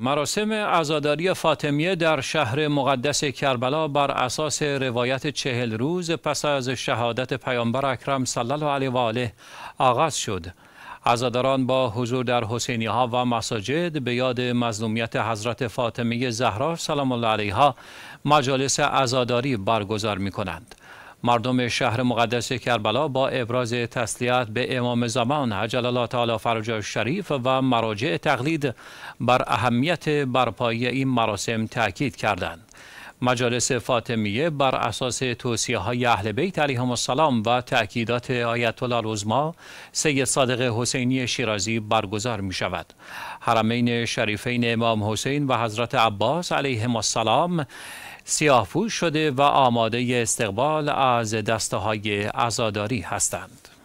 مراسم عزاداری فاطمیه در شهر مقدس کربلا بر اساس روایت چهل روز پس از شهادت پیامبر اکرم صلی الله علیه و آله آغاز شد. عزاداران با حضور در حسینی ها و مساجد به یاد مظلومیت حضرت فاطمه زهرا سلام الله علیها مجالس عزاداری برگزار می مردم شهر مقدس کربلا با ابراز تسلیت به امام زمان عجل الله تعالی فرج شریف و مراجع تقلید بر اهمیت برپایی این مراسم تاکید کردند. مجالس فاطمیه بر اساس توصیه های اهل بیت علیهم السلام و تأکیدات آیت الله العظما سید صادق حسینی شیرازی برگزار می شود حرمین شریفین امام حسین و حضرت عباس علیهم السلام سیاه شده و آماده استقبال از دسته های عزاداری هستند